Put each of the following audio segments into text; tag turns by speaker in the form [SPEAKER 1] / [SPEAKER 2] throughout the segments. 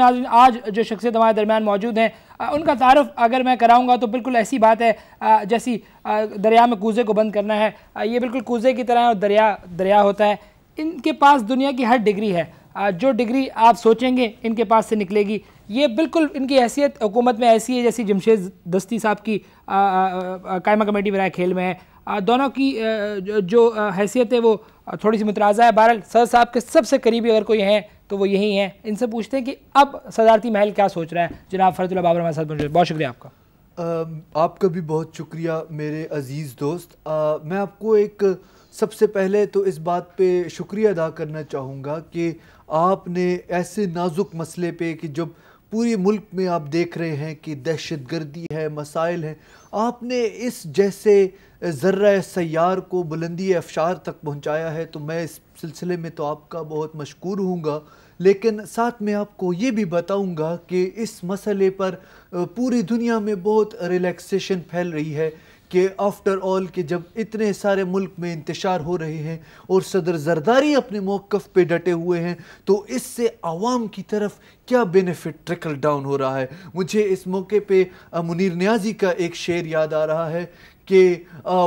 [SPEAKER 1] कि आज जो शख्सियत हमारे दरमियान मौजूद हैं उनका तारफ़ अगर मैं कराऊँगा तो बिल्कुल ऐसी बात है जैसी दरिया में कूजे को बंद करना है ये बिल्कुल कूजे की तरह और दरिया दरिया होता है इनके पास दुनिया की हर डिग्री है जो डिग्री आप सोचेंगे इनके पास से निकलेगी ये बिल्कुल इनकी हैसियत हुकूमत में ऐसी है जैसी जमशेद दस्ती साहब की कायमा कमेटी बनाए खेल में है दोनों की जो हैसियत है वो थोड़ी सी मुतराज़ा है बहरल सर साहब के सबसे करीबी अगर कोई हैं तो वो यही हैं इनसे पूछते हैं कि अब सदारती महल क्या सोच रहा है जनाब फरतुल्ला बाबर हमारे साथ बहुत शुक्रिया आपका आपका भी
[SPEAKER 2] बहुत शुक्रिया मेरे अज़ीज़ दोस्त आ, मैं आपको एक सबसे पहले तो इस बात पे शुक्रिया अदा करना चाहूँगा कि आपने ऐसे नाजुक मसले पे कि जब पूरे मुल्क में आप देख रहे हैं कि दहशत गर्दी है मसाइल हैं आपने इस जैसे ज़र्रा सैार को बुलंदी अफशार तक पहुँचाया है तो मैं इस सिलसिले में तो आपका बहुत मशहूर हूँगा लेकिन साथ में आपको ये भी बताऊँगा कि इस मसले पर पूरी दुनिया में बहुत रिलैक्सेशन फैल रही है कि आफ्टर ऑल कि जब इतने सारे मुल्क में इंतशार हो रहे हैं और सदर जरदारी अपने मौक़ पे डटे हुए हैं तो इससे आवाम की तरफ क्या बेनिफिट ट्रिकल डाउन हो रहा है मुझे इस मौके पे मुनीर न्याजी का एक शेर याद आ रहा है कि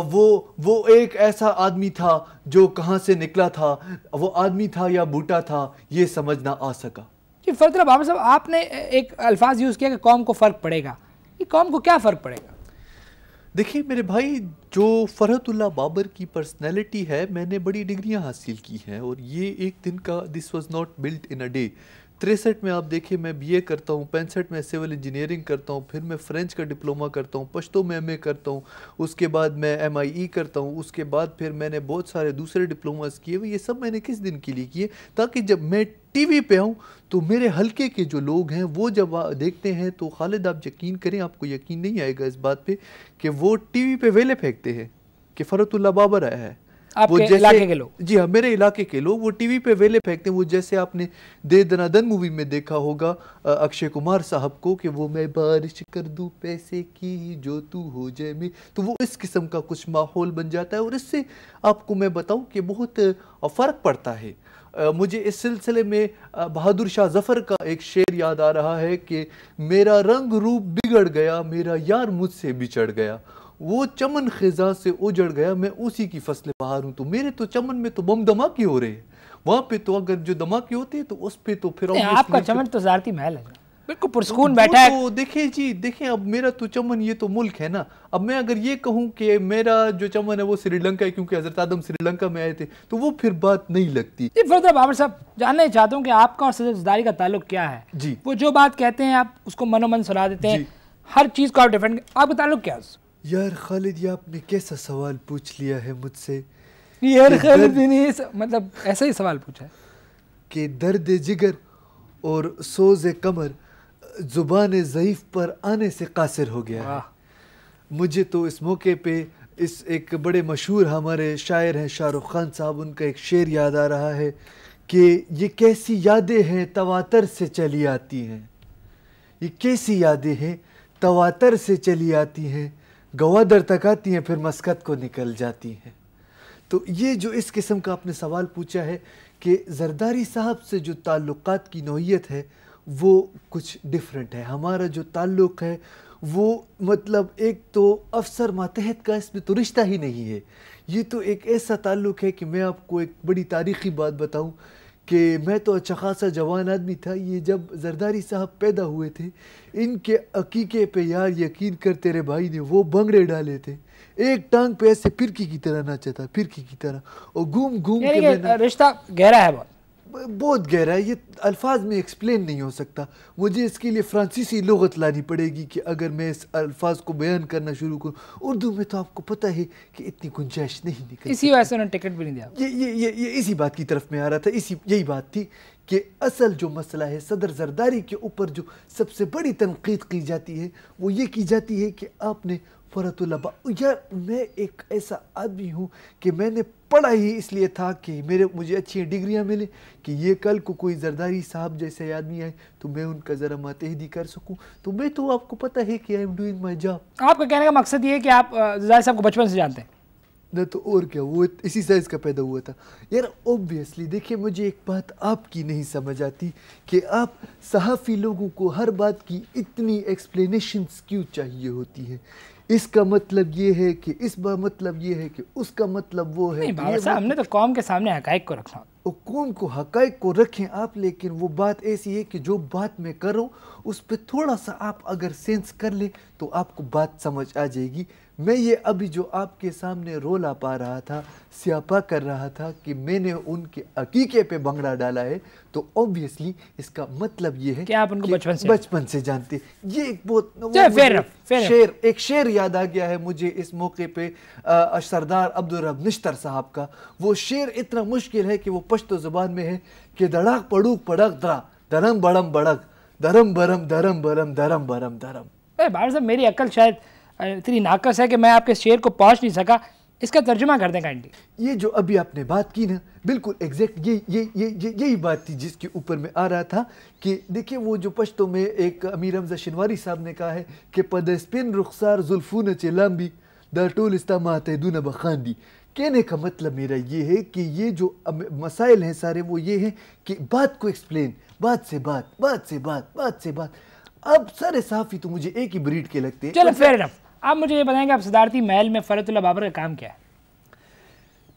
[SPEAKER 2] वो वो एक ऐसा आदमी था जो कहाँ से निकला था वो आदमी था या बूटा था ये समझ ना आ सका
[SPEAKER 1] कि फरतलब बाबा साहब आपने एक अल्फाज यूज़ किया कि कौम को फ़र्क पड़ेगा कि कौम को क्या फ़र्क पड़ेगा देखिए मेरे भाई जो फ़रहतुल्ला बाबर की पर्सनैलिटी है मैंने बड़ी डिग्रियाँ
[SPEAKER 2] हासिल की हैं और ये एक दिन का this was not built in a day तिरसठ में आप देखिए मैं बीए करता हूँ पैंसठ में सिविल इंजीनियरिंग करता हूँ फिर मैं फ़्रेंच का डिप्लोमा करता हूँ पश्तो में एमए करता हूँ उसके बाद मैं एमआईई e करता हूँ उसके बाद फिर मैंने बहुत सारे दूसरे डिप्लोमास किए हुए ये सब मैंने किस दिन के लिए किए ताकि जब मैं टीवी पे आऊँ तो मेरे हल्के के जो लोग हैं वो जब देखते हैं तो खालिद आप यकीन करें आपको यकीन नहीं आएगा इस बात पर कि वो टी पर वेले फेंकते हैं कि फ़रतुल्ला बाबर आया है आपके इलाके के लोग जी हाँ मेरे इलाके के लोग वो टीवी पे वेले फेंकते हैं वो जैसे आपने दे दनादन मूवी में देखा होगा अक्षय कुमार साहब को कि वो मैं बारिश कर पैसे की जो तू हो जाए तो वो इस किस्म का कुछ माहौल बन जाता है और इससे आपको मैं बताऊँ कि बहुत फ़र्क पड़ता है मुझे इस सिलसिले में बहादुर शाह जफ़र का एक शेर याद आ रहा है कि मेरा रंग रूप बिगड़ गया मेरा यार मुझसे बिछड़ गया वो चमन खिजा से उजड़ गया मैं उसी की फसलें बाहर हूँ तो मेरे तो चमन में तो बम धमाके हो रहे हैं वहाँ पे तो अगर जो धमाके होते हैं तो उस पर तो फिर आपका चमन तो जारती महल है बिल्कुल पुरस्कून बैठा है तो देखिए जी देखिए अब मेरा तो चमन ये तो मुल्क है ना अब मैं अगर ये कहूँ कि मेरा जो चमन है वो श्रीलंका है क्योंकि हजरत आदम श्रीलंका में आए थे तो वो फिर बात नहीं लगती
[SPEAKER 1] जी फिर बाबर साहब जानना चाहता हूँ कि आपका और सजदारी का ताल्लुक क्या है जी वो जो बात कहते हैं आप उसको मनोमन सुना देते हैं हर चीज़ को आप डिफेंड आपका ताल्लुक क्या है
[SPEAKER 2] यार खालिद ये आपने कैसा सवाल पूछ लिया है मुझसे यार खालिद ने ये मतलब ऐसा ही सवाल पूछा है कि दर्द जिगर और सोज कमर जुबान ज़यीफ़ पर आने से कासिर हो गया है मुझे तो इस मौके पे इस एक बड़े मशहूर हमारे शायर हैं शाहरुख खान साहब उनका एक शेर याद आ रहा है कि ये कैसी यादें हैं तवातर से चली आती हैं ये कैसी यादें हैं तवातर से चली आती हैं गवा दर तक आती हैं फिर मस्कत को निकल जाती हैं तो ये जो इस किस्म का आपने सवाल पूछा है कि जरदारी साहब से जो ताल्लुक़ की नौीयत है वो कुछ डिफरेंट है हमारा जो ताल्लुक़ है वो मतलब एक तो अफसर मातहत का इसमें तो रिश्ता ही नहीं है ये तो एक ऐसा ताल्लुक़ है कि मैं आपको एक बड़ी तारीख़ी बात बताऊं कि मैं तो अच्छा खासा जवान आदमी था ये जब जरदारी साहब पैदा हुए थे इनके अकीके पे यार यकीन कर तेरे भाई ने वो बंगड़े डाले थे एक टांग पे ऐसे फिरकी की तरह नाचा था फिरकी की तरह और घूम घूम के रिश्ता गहरा है बहुत बहुत गहरा है ये अल्फाज में एक्सप्लेन नहीं हो सकता मुझे इसके लिए फ्रांसीसी लगत लानी पड़ेगी कि अगर मैं इस अल्फाज को बयान करना शुरू करूँ उर्दू में तो आपको पता है कि इतनी गुंजाइश नहीं निकल
[SPEAKER 1] इसी वजह से उन्होंने टिकट भी नहीं दिया ये ये ये,
[SPEAKER 2] ये इसी बात की तरफ में आ रहा था इसी यही बात थी कि असल जो मसला है सदर जरदारी के ऊपर जो सबसे बड़ी तनकीद की जाती है वो ये की जाती है कि आपने फ़रतुल्लबा यार मैं एक ऐसा आदमी हूँ कि मैंने पढ़ा ही इसलिए था कि मेरे मुझे अच्छी डिग्रियाँ मिले कि ये कल को कोई जरदारी साहब जैसे आदमी आए तो मैं उनका ज़रा मतहदी कर सकूँ तो मैं तो आपको पता है कि I am doing my job
[SPEAKER 1] आपका कहने का मकसद ये है कि आप जरदारी साहब को बचपन से जानते हैं
[SPEAKER 2] न तो और क्या वो इसी साइज़ का पैदा हुआ था यार ओबियसली देखिए मुझे एक बात आपकी नहीं समझ आती कि आप सहाफ़ी लोगों को हर बात की इतनी एक्सप्लेनेशंस क्यों चाहिए होती हैं इसका मतलब ये है कि बार मतलब ये है कि उसका मतलब वो है नहीं साहब
[SPEAKER 1] हमने तो कौम के सामने हकैक को रखना
[SPEAKER 2] कौम को हक को रखें आप लेकिन वो बात ऐसी है कि जो बात मैं करूँ उस पर थोड़ा सा आप अगर सेंस कर ले तो आपको बात समझ आ जाएगी मैं ये अभी जो आपके सामने रोला पा रहा था स्यापा कर रहा था कि मैंने उनके अकीके पे भंगड़ा डाला है तो ऑब्वियसली इसका मतलब ये है कि आप उनको बचपन से बचपन से जानते ये एक बहुत फेर, फेर, शेर एक शेर याद आ गया है मुझे इस मौके पे सरदार अब्दुल रब निश्तर साहब का वो शेर इतना मुश्किल है कि वो पश्तो ज़ुबान में है कि दड़ाक पड़ूक पड़क दरा धरम बड़म बड़क धर्म भरम धर्म भरम धर्म भरम धर्म
[SPEAKER 1] अरे बाबर साहब मेरी अक्ल शायद इतनी नाकस है कि मैं आपके शेर को पहुंच नहीं सका इसका तर्जुमा कर देगा आंटी ये जो अभी आपने बात की ना
[SPEAKER 2] बिल्कुल एग्जैक्ट ये ये ये ये यही बात थी जिसके ऊपर मैं आ रहा था कि देखिए वो जो पश्तो में एक अमीर हमजा शिनवारी साहब ने कहा है कि स्पिन रुखसार जुल्फून चेलाम्बी द टोल इस्तामा तहदून कहने का मतलब मेरा ये है कि ये जो मसाइल हैं सारे वो ये हैं कि बात को एक्सप्लेन बात से बात बात से बात बात से बात अब सारे ही तो मुझे एक ही ब्रीड के लगते हैं चलो फेयर इनफ
[SPEAKER 1] आप मुझे ये बताएंगे आप सिदारती महल में फरतुल्ला बाबर का काम क्या है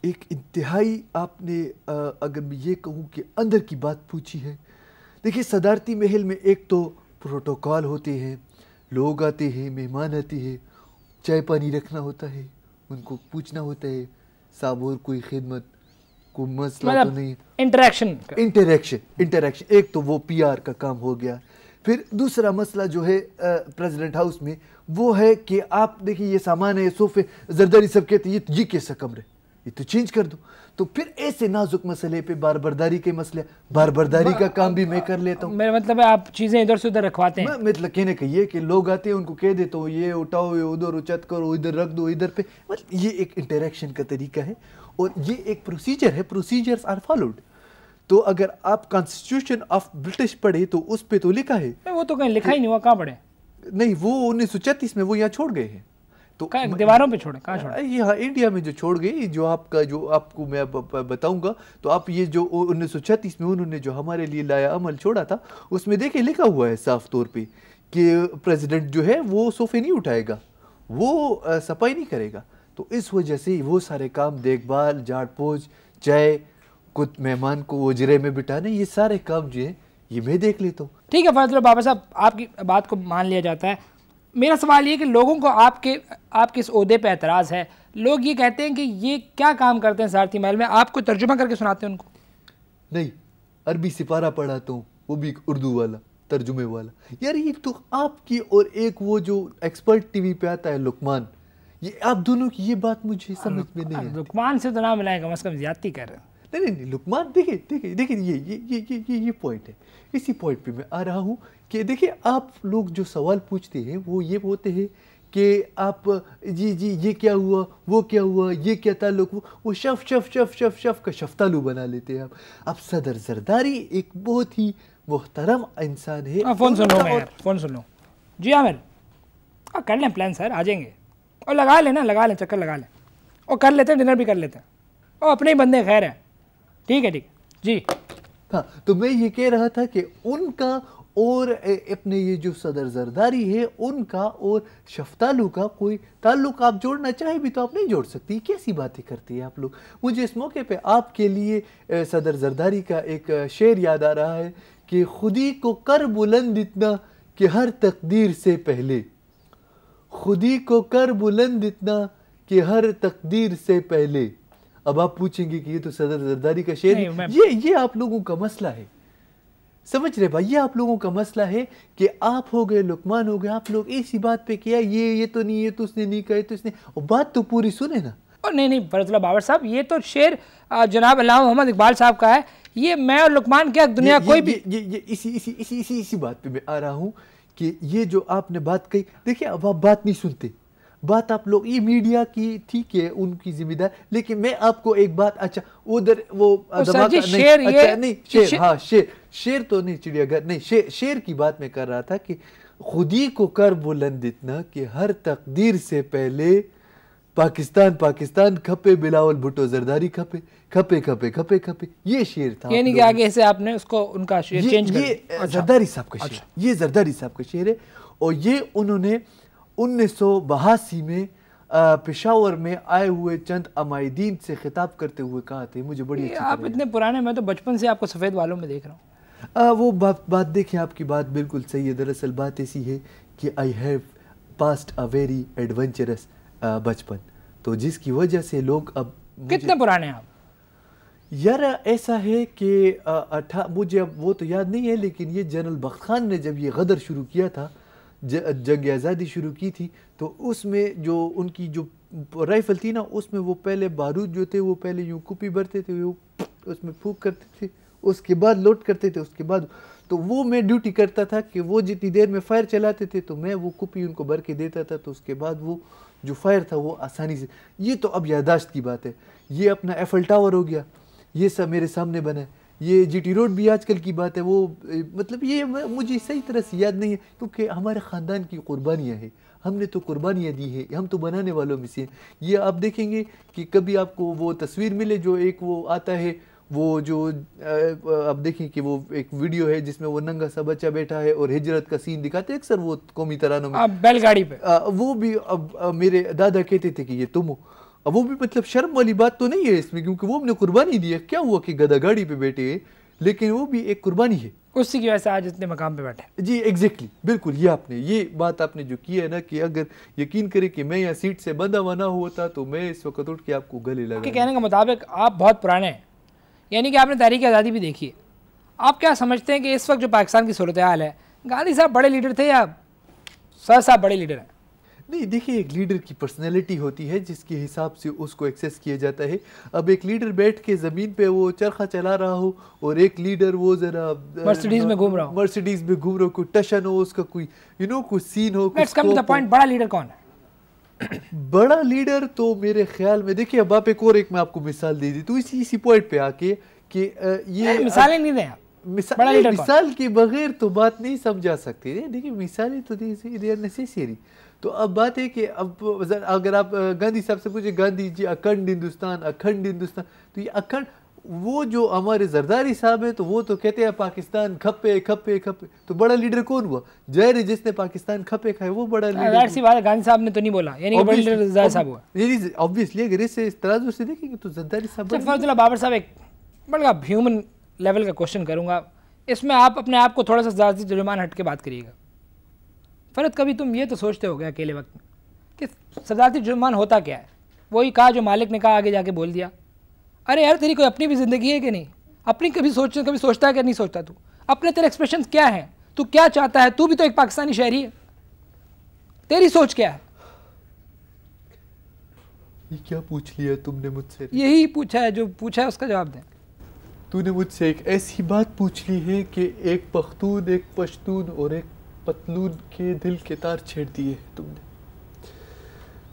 [SPEAKER 2] एक इंतहाई आपने आ, अगर मैं ये कहूँ कि अंदर की बात पूछी है देखिए सदारती महल में एक तो प्रोटोकॉल होते हैं लोग आते हैं मेहमान आते हैं चाय पानी रखना होता है उनको पूछना होता है साबुर कोई खिदमत को मसला मतलब तो नहीं इंटरेक्शन इंटरेक्शन इंटरेक्शन एक तो वो पीआर का काम हो गया फिर दूसरा मसला जो है प्रेसिडेंट हाउस में वो है कि आप देखिए ये सामान है सोफे जरदारी सब कहते ये तो ये कैसा कमरे ये तो चेंज कर दो तो फिर ऐसे नाजुक मसले पे बार बरदारी के मसले बार बरदारी का काम भी मैं कर लेता हूँ मेरा मतलब है आप चीज़ें
[SPEAKER 1] इधर से उधर रखवाते
[SPEAKER 2] हैं मतलब कहने का ये कि लोग आते हैं उनको कह देता हूँ ये उठाओ ये उधर उचत करो इधर रख दो इधर पे मतलब ये एक इंटरेक्शन का तरीका है और ये एक प्रोसीजर है प्रोसीजर्स आर फॉलोड तो अगर आप कॉन्स्टिट्यूशन ऑफ ब्रिटिश पढ़े तो उस पे तो लिखा है नहीं,
[SPEAKER 1] वो तो कहीं लिखा ही नहीं हुआ कहाँ पढ़े नहीं वो उन्नीस में वो यहाँ छोड़ गए हैं तो दीवारों पे छोड़े
[SPEAKER 2] कहाँ छोड़े यहाँ इंडिया में जो छोड़ गए जो आपका जो आपको मैं बताऊंगा तो आप ये जो उन्नीस में उन्होंने जो हमारे लिए लाया अमल छोड़ा था उसमें देखे लिखा हुआ है साफ तौर पर कि प्रेजिडेंट जो है वो सोफे नहीं उठाएगा वो सफाई नहीं करेगा तो इस वजह से वो सारे काम देखभाल झाड़ पोछ चाय कुछ मेहमान को उजरे में बिठाने ये सारे काम जो है ये मैं देख लेता हूँ
[SPEAKER 1] ठीक है फैजल बाबा साहब आपकी बात को मान लिया जाता है मेरा सवाल ये कि लोगों को आपके आपके इस अहदे पर एतराज़ है लोग ये कहते हैं कि ये क्या काम करते हैं सारथी महल में आपको तर्जुमा करके सुनाते हैं उनको
[SPEAKER 2] नहीं अरबी सिपारा पढ़ाता हूँ वो भी उर्दू वाला तर्जुमे वाला यार ये तो आपकी और एक वो जो एक्सपर्ट टीवी पे आता है लुकमान ये आप दोनों की ये बात मुझे हाँ, समझ में
[SPEAKER 1] नहीं है हाँ, लुकमान से तो ना मिलाए कम अज़ कम ज्यादा कर रहे हैं
[SPEAKER 2] नहीं नहीं नहीं लुकमान देखिए देखिए देखिए ये ये ये ये ये ये पॉइंट है इसी पॉइंट पे मैं आ रहा हूँ कि देखिए आप लोग जो सवाल पूछते हैं वो ये होते हैं कि आप जी जी ये क्या हुआ वो क्या हुआ ये क्या ताल्लुक वो शफ शफ शफ शफ शफ का शफ्तालू बना लेते हैं आप अब सदर जरदारी एक बहुत ही मोहतरम इंसान है हाँ, फ़ोन सुनो
[SPEAKER 1] फ़ोन सुनो जी मैं कर लें प्लान सर आ जाएंगे और लगा लें ना लगा लें चक्कर लगा लें और कर लेते हैं डिनर भी कर लेते हैं और अपने ही बंदे खैर है ठीक है ठीक जी हाँ तो मैं ये कह रहा था कि उनका और
[SPEAKER 2] अपने ये जो सदर जरदारी है उनका और शफ्तालू का कोई ताल्लुक आप जोड़ना चाहे भी तो आप नहीं जोड़ सकती कैसी बातें करती है आप लोग मुझे इस मौके पे आपके लिए सदर जरदारी का एक शेर याद आ रहा है कि खुदी को कर बुलंद इतना कि हर तकदीर से पहले खुदी को कर बुलंद इतना कि हर तकदीर से पहले अब आप पूछेंगे कि ये तो सदर जरदारी का शेर ये ये आप लोगों का मसला है समझ रहे भाई ये आप लोगों का मसला है कि आप हो गए लुकमान हो गए आप लोग इसी बात पे किया ये ये तो नहीं ये तो उसने नहीं कहे तो इसने और बात तो पूरी सुने ना
[SPEAKER 1] और नहीं नहीं फरजुल्ला बाबर साहब ये तो शेर जनाब अल्लाह मोहम्मद इकबाल साहब का है ये मैं और लुकमान क्या दुनिया ये, कोई ये, भी
[SPEAKER 2] ये, ये, ये इसी इसी इसी इसी इसी बात पे मैं आ रहा हूँ कि ये जो आपने बात कही देखिए अब आप बात नहीं सुनते बात आप लोग ये मीडिया की ठीक है उनकी जिम्मेदार लेकिन मैं आपको एक बात अच्छा उधर वो नहीं, शेर अच्छा, ये नहीं शेर शे... हाँ शेर शेर तो नहीं चिड़ियाघर नहीं शेर शेर की बात मैं कर रहा था कि खुदी को कर बुलंद इतना कि हर तकदीर से पहले पाकिस्तान पाकिस्तान खपे बिलावल भुट्टो जरदारी खपे खपे खपे खपे खपे ये शेर था यानी कि आगे
[SPEAKER 1] से आपने उसको उनका शेर ये, चेंज ये अच्छा। जरदारी
[SPEAKER 2] साहब का शेर अच्छा। ये जरदारी साहब का शेर है और ये उन्होंने उन्नीस में पेशावर में आए हुए चंद अमायदीन से खिताब करते हुए कहा थे मुझे बड़ी अच्छी आप
[SPEAKER 1] इतने पुराने मैं तो बचपन से आपको सफ़ेद वालों में देख रहा
[SPEAKER 2] हूँ वो बात बात देखें आपकी बात बिल्कुल सही है दरअसल बात ऐसी है कि I have passed a very adventurous बचपन तो जिसकी वजह से लोग अब
[SPEAKER 1] कितने पुराने आप
[SPEAKER 2] यार ऐसा है कि अठा मुझे अब वो तो याद नहीं है लेकिन ये जनरल बख्त खान ने जब ये गदर शुरू किया था जंग आज़ादी शुरू की थी तो उसमें जो उनकी जो राइफल थी ना उसमें वो पहले बारूद जो थे वो पहले यूँ कुपी भरते थे वो उसमें फूक करते थे उसके बाद लोड करते थे उसके बाद तो वो मैं ड्यूटी करता था कि वो जितनी देर में फायर चलाते थे तो मैं वो कुपी उनको भर के देता था तो उसके बाद वो जो फायर था वो आसानी से ये तो अब यादाश्त की बात है ये अपना एफल टावर हो गया ये सब मेरे सामने बना है ये जीटी रोड भी आजकल की बात है वो मतलब ये मुझे सही तरह से याद नहीं है क्योंकि हमारे ख़ानदान की कुर्बानियाँ हैं हमने तो कुर्बानियाँ दी हैं हम तो बनाने वालों में से ये आप देखेंगे कि कभी आपको वो तस्वीर मिले जो एक वो आता है वो जो आप देखें कि वो एक वीडियो है जिसमें वो नंगा सा बच्चा बैठा है और हिजरत का सीन दिखाते अक्सर वो कौमी तरानों में बैलगाड़ी पे आ, वो भी अब आ, मेरे दादा कहते थे कि ये तुम हो अब वो भी मतलब शर्म वाली बात तो नहीं है इसमें क्योंकि वो हमने कुर्बानी दी है क्या हुआ कि गदा गाड़ी पे बैठे लेकिन वो भी एक कुर्बानी है उसी की वजह से आज इतने मकाम पे बैठे जी एग्जैक्टली exactly, बिल्कुल ये आपने ये बात आपने जो किया है ना कि अगर यकीन करें कि मैं यहाँ सीट से बंधा हुआ ना होता तो मैं इस वक्त उठ के आपको गले लगा कहने
[SPEAKER 1] के मुताबिक आप बहुत पुराने हैं यानी कि आपने तहरीक आज़ादी भी देखी है आप क्या समझते हैं कि इस वक्त जो पाकिस्तान की सूरत हाल है गांधी साहब बड़े लीडर थे या सर साहब बड़े लीडर हैं
[SPEAKER 2] नहीं देखिए एक लीडर की पर्सनैलिटी होती है जिसके हिसाब से उसको एक्सेस किया जाता है अब एक लीडर बैठ के ज़मीन पे वो चरखा चला रहा हो और एक लीडर वो ज़रा मर्सिडीज़ में घूम रहा हो मर्सिडीज़ में घूम रहा हो कोई टशन हो उसका कोई यू नो कोई सीन हो कम पॉइंट
[SPEAKER 1] बड़ा लीडर कौन है
[SPEAKER 2] बड़ा लीडर तो मेरे ख्याल में देखिए अब आप एक और एक मैं आपको मिसाल दे दी तो इसी इसी पॉइंट पे आके कि ये मिसालें नहीं दें मिसाल के बगैर तो बात नहीं समझा सकती देखिए मिसालें तो नेसेसरी तो अब बात है कि अब अगर आप गांधी साहब से पूछे गांधी जी अखंड हिंदुस्तान अखंड हिंदुस्तान तो ये अखंड वो जो हमारे जरदारी साहब हैं तो वो तो कहते हैं पाकिस्तान खपे खपे खपे तो बड़ा लीडर कौन हुआ जहर जिसने पाकिस्तान खपे खाए वो बड़ा लीडर सी
[SPEAKER 1] बात गांधी साहब ने तो नहीं बोला यानी बड़ा लीडर जहर साहब हुआ यानी ऑब्वियसली अगर इस तरह से देखेंगे तो जरदारी साहब अच्छा, बाबर साहब एक बड़ा ह्यूमन लेवल का क्वेश्चन करूँगा इसमें आप अपने आप को थोड़ा सा ज़्यादा जुर्मान हट के बात करिएगा फ़रत कभी तुम ये तो सोचते हो गए अकेले वक्त में कि सरदारती जुर्मान होता क्या है वही कहा जो मालिक ने कहा आगे जाके बोल दिया अरे यार तेरी कोई अपनी भी ज़िंदगी है कि नहीं अपनी कभी सोच कभी सोचता है कि नहीं सोचता तू अपने तेरे एक्सप्रेशन क्या है तू क्या चाहता है तू भी तो एक पाकिस्तानी शहरी है तेरी सोच क्या है
[SPEAKER 2] ये क्या पूछ लिया तुमने मुझसे
[SPEAKER 1] यही पूछा है जो पूछा है उसका जवाब दें
[SPEAKER 2] तूने मुझसे एक ऐसी बात पूछ ली है कि एक पख्तून एक पश्तून और एक पतलून के दिल के तार छेड़ दिए तुमने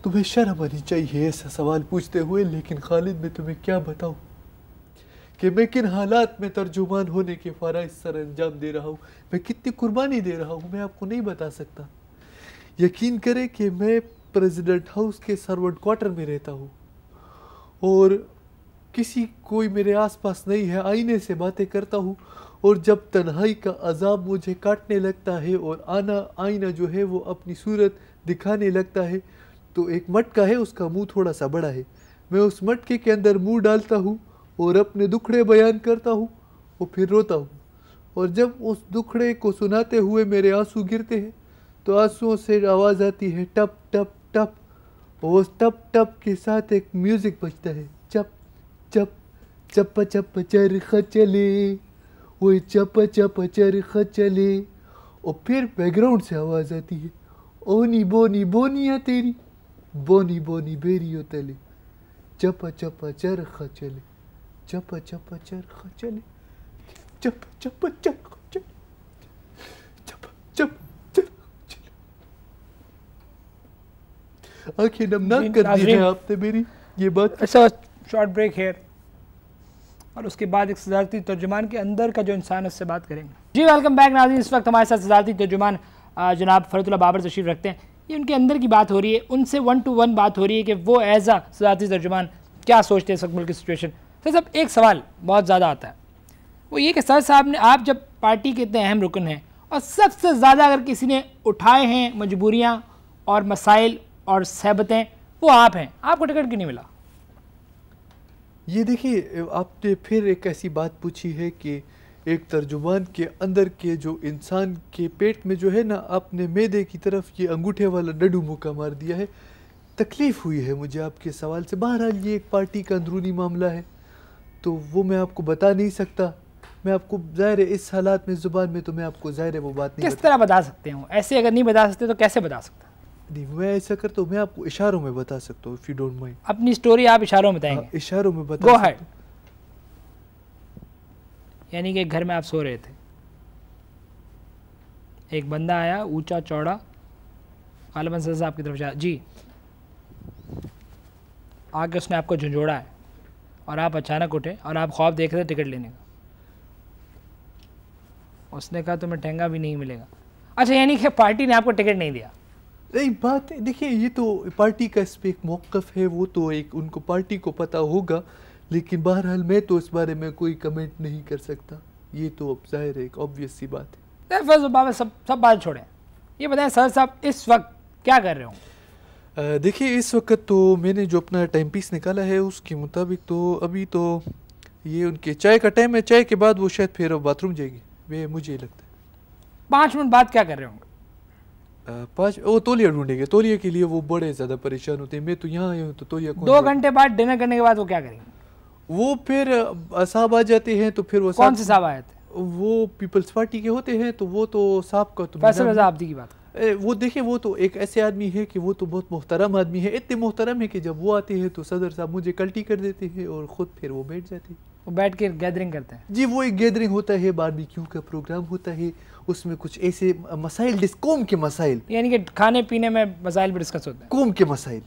[SPEAKER 2] तुम्हें शर्म आनी चाहिए ऐसा सवाल पूछते हुए लेकिन खालिद मैं तुम्हें क्या बताऊँ कि मैं किन हालात में तर्जुमान होने के फारा इस सर अंजाम दे रहा हूँ मैं कितनी कुर्बानी दे रहा हूँ मैं आपको नहीं बता सकता यकीन करें कि मैं प्रेसिडेंट हाउस के सर्वेंट क्वार्टर में रहता हूँ और किसी कोई मेरे आसपास नहीं है आईने से बातें करता हूँ और जब तन्हाई का अजाब मुझे काटने लगता है और आना आईना जो है वो अपनी सूरत दिखाने लगता है तो एक मटका है उसका मुंह थोड़ा सा बड़ा है मैं उस मटके के अंदर मुंह डालता हूँ और अपने दुखड़े बयान करता हूँ और फिर रोता हूँ और जब उस दुखड़े को सुनाते हुए मेरे आंसू गिरते हैं तो आंसुओं से आवाज़ आती है टप टप टप और उस टप टप के साथ एक म्यूज़िक बजता है चप चप चप चप चर चले वो चप चप चर चले और फिर बैकग्राउंड से आवाज़ आती है ओनी बोनी बोनिया तेरी बोनी बोनी बेरियो तले चप चप चरखा चले चप चप चरखा चले चप चप चरखा चले नमनाक कर दी है
[SPEAKER 1] आपने मेरी ये बात शॉर्ट ब्रेक है और उसके बाद एक तर्जुमान के अंदर का जो इंसान उससे बात करेंगे जी वेलकम बैक नाजी इस वक्त हमारे साथ तर्जुमान जनाब फरतुल्ला बाबर तशीफ रखते हैं ये उनके अंदर की बात हो रही है उनसे वन टू वन बात हो रही है कि वो एज अ सदारती तर्जुमान क्या सोचते हैं सकमल मुल्क की सिचुएशन सर साहब एक सवाल बहुत ज़्यादा आता है वो ये कि सर साहब ने आप जब पार्टी के इतने अहम रुकन हैं और सबसे ज़्यादा अगर किसी ने उठाए हैं मजबूरियाँ और मसाइल और सहबतें वो आप हैं आपको टिकट क्यों नहीं मिला ये देखिए आपने फिर एक
[SPEAKER 2] ऐसी बात पूछी है कि एक तर्जुमान के अंदर के जो इंसान के पेट में जो है ना आपने मैदे की तरफ ये अंगूठे वाला डडू मुका मार दिया है तकलीफ़ हुई है मुझे आपके सवाल से बहरहाल ये एक पार्टी का अंदरूनी मामला है तो वो मैं आपको बता नहीं सकता मैं आपको ज़ाहिर इस हालात में ज़ुबान में तो मैं आपको ज़ाहिर है वो बात नहीं किस
[SPEAKER 1] तरह बता सकते हो ऐसे अगर नहीं बता सकते तो कैसे बता सकता
[SPEAKER 2] नहीं मैं ऐसा करता हूँ मैं आपको इशारों में बता
[SPEAKER 1] सकता हूँ इफ़ यू डोंट माइंड अपनी स्टोरी आप इशारों में बताएंगे हाँ, इशारों में बता यानी कि एक घर में आप सो रहे थे एक बंदा आया ऊंचा चौड़ा आलमन साहब की तरफ जा जी आके उसने आपको झुंझोड़ा है और आप अचानक उठे और आप ख्वाब देख रहे टिकट लेने का उसने कहा तुम्हें ठेंगा भी नहीं मिलेगा अच्छा यानी कि पार्टी ने आपको टिकट नहीं दिया नहीं बात देखिए ये तो पार्टी का इस पर एक
[SPEAKER 2] मौक़ है वो तो एक उनको पार्टी को पता होगा लेकिन बहरहाल मैं तो इस बारे में कोई कमेंट नहीं कर सकता ये तो अब जाहिर है एक ऑब्वियस सी बात
[SPEAKER 1] है सब सब बात छोड़ें ये बताएं सर साहब इस वक्त क्या कर रहे
[SPEAKER 2] हो देखिए इस वक्त तो मैंने जो अपना टाइम पीस निकाला है उसके मुताबिक तो अभी तो ये उनके चाय का टाइम है चाय के बाद वो शायद फिर बाथरूम जाएगी वे मुझे लगता है
[SPEAKER 1] पाँच मिनट बाद क्या कर रहे
[SPEAKER 2] होंगे पाँच वो तोलिया ढूंढेंगे तोलिया के लिए वो बड़े ज़्यादा परेशान होते हैं मैं तो यहाँ आया हूँ तो तोलिया दो
[SPEAKER 1] घंटे बाद डिनर करने के बाद वो क्या करेंगे
[SPEAKER 2] वो फिर साहब आ जाते हैं तो फिर वो कौन से साहब आए थे वो पीपल्स पार्टी के होते हैं तो वो तो साहब का तो फैसल की बात वो देखें वो तो एक ऐसे आदमी है कि वो तो बहुत मोहतरम आदमी है इतने मोहतरम है कि जब वो आते हैं तो सदर साहब मुझे कल्टी कर देते हैं और ख़ुद फिर वो बैठ जाते हैं वो बैठ के गैदरिंग करते हैं जी वो एक गैदरिंग होता है बारबेक्यू का प्रोग्राम होता है उसमें कुछ ऐसे मसाइल कौम के मसाइल यानी कि खाने पीने में मसाइल भी डिस्कस होते हैं कौम के मसाइल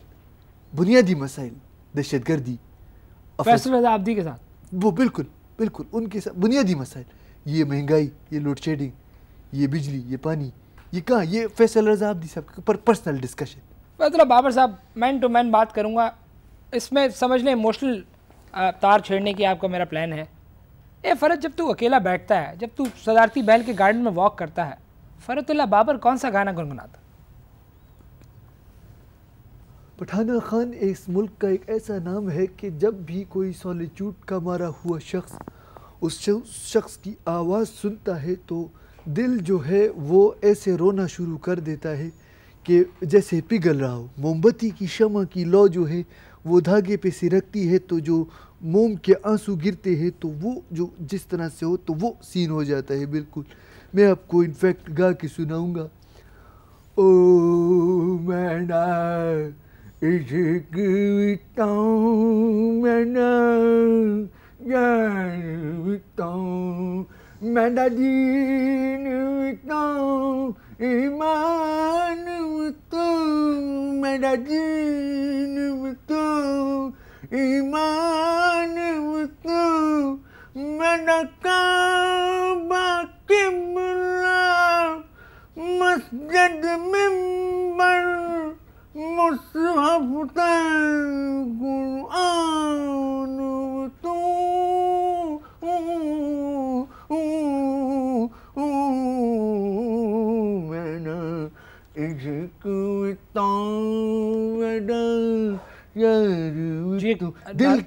[SPEAKER 2] बुनियादी मसाइल दहशत गर्दी फैसल रजा आबदी के साथ वो बिल्कुल बिल्कुल उनके साथ बुनियादी मसाइल ये महंगाई ये लोड शेडिंग ये बिजली ये पानी ये कहाँ ये फैसल रजा आबदी साहब पर पर्सनल डिस्कशन
[SPEAKER 1] मतलब बाबर साहब मैन टू मैन बात करूँगा इसमें समझ लें इमोशनल तार छेड़ने की आपका मेरा प्लान है ए फ़रत जब तू अकेला बैठता है जब तू सदारती बैल के गार्डन में वॉक करता है फ़रतुल्ला तो बाबर कौन सा गाना गुनगुनाता
[SPEAKER 2] पठाना खान इस मुल्क का एक ऐसा नाम है कि जब भी कोई सॉलीचूट का मारा हुआ शख्स उस शख्स की आवाज़ सुनता है तो दिल जो है वो ऐसे रोना शुरू कर देता है कि जैसे पिघल रहा हो मोमबत्ती की शमा की लौ जो है वो धागे पे सिरकती है तो जो मोम के आंसू गिरते हैं तो वो जो जिस तरह से हो तो वो सीन हो जाता है बिल्कुल मैं आपको इनफैक्ट गा के सुनाऊँगा ओ मैना Medadini vittam, imani vittam, medadini vittam, imani vittam, medakaba kimla, masjid mimbar दिल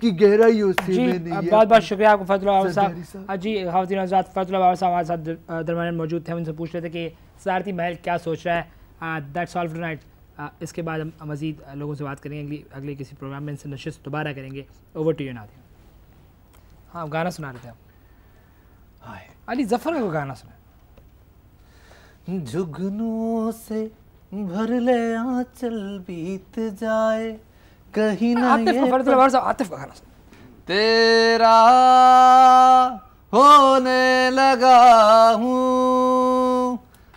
[SPEAKER 2] की गहराइयों से बहुत बहुत शुक्रिया आपको फजल साहब
[SPEAKER 1] हाँ जी खातिन आजाद फजल बाबा साहब हमारे साथ दरमियान मौजूद थे उनसे पूछ रहे थे कि सारती महल क्या सोच रहा है दैट्स ऑल टू नाइट इसके बाद हम मज़ीद लोगों से बात करेंगे अगली अगले किसी प्रोग्राम में इनसे नशस्त दोबारा करेंगे ओवर टू यू नादिया हाँ गाना सुना रहे थे आप अली जफ़र को गाना सुना
[SPEAKER 2] जुगनुओं से भर ले आंचल बीत जाए कहीं ना आतिफ तो आतिफ का गाना सुना तेरा होने लगा हूँ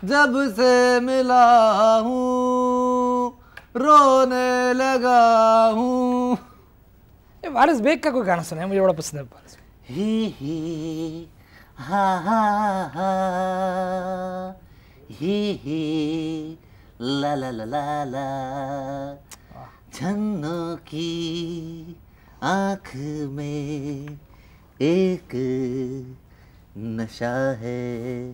[SPEAKER 2] जब
[SPEAKER 1] से मिला हूँ रोने लगा हूँ वारिस बेग का कोई गाना सुना है मुझे बड़ा पसंद है वारिस ही ही हा हा हा ही
[SPEAKER 2] ही ला ला ला ला ला झन्नों की आँख में एक नशा है